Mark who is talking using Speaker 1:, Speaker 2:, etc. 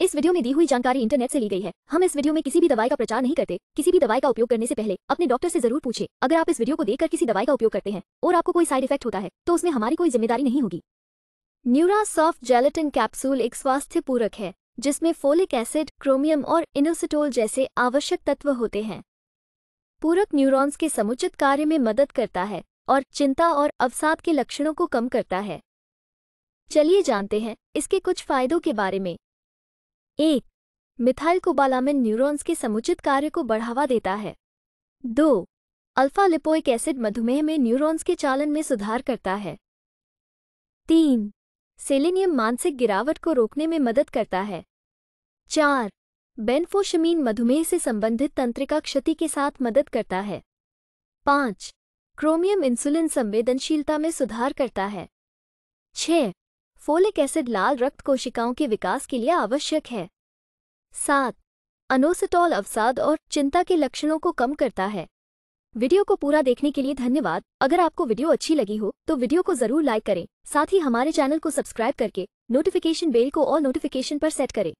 Speaker 1: इस वीडियो में दी हुई जानकारी इंटरनेट से ली गई है हम इस वीडियो में किसी भी दवाई का प्रचार नहीं करते किसी भी दवाई का उपयोग करने से पहले अपने डॉक्टर से जरूर पूछे अगर आप इस वीडियो को देखकर किसी दवाई का उपयोग करते हैं और आपको कोई साइड इफेक्ट होता है तो उसमें हमारी कोई जिम्मेदारी नहीं होगी न्यूरा सॉफ्ट जेलेटिन कैप्सूल एक स्वास्थ्य पूरक है जिसमें फोलिक एसिड क्रोमियम और इनोसिटोल जैसे आवश्यक तत्व होते हैं पूरक न्यूरॉन्स के समुचित कार्य में मदद करता है और चिंता और अवसाद के लक्षणों को कम करता है चलिए जानते हैं इसके कुछ फायदों के बारे में एक मिथाइल कोबालामिन न्यूरॉन्स के समुचित कार्य को बढ़ावा देता है दो अल्फा लिपोइक एसिड मधुमेह में न्यूरॉन्स के चालन में सुधार करता है तीन सेलेनियम मानसिक गिरावट को रोकने में मदद करता है चार बेनफोशमीन मधुमेह से संबंधित तंत्रिका क्षति के साथ मदद करता है पाँच क्रोमियम इंसुलिन संवेदनशीलता में सुधार करता है छह फोलिक एसिड लाल रक्त कोशिकाओं के विकास के लिए आवश्यक है सात अनोसिटॉल अवसाद और चिंता के लक्षणों को कम करता है वीडियो को पूरा देखने के लिए धन्यवाद अगर आपको वीडियो अच्छी लगी हो तो वीडियो को जरूर लाइक करें साथ ही हमारे चैनल को सब्सक्राइब करके नोटिफिकेशन बेल को और नोटिफिकेशन पर सेट करें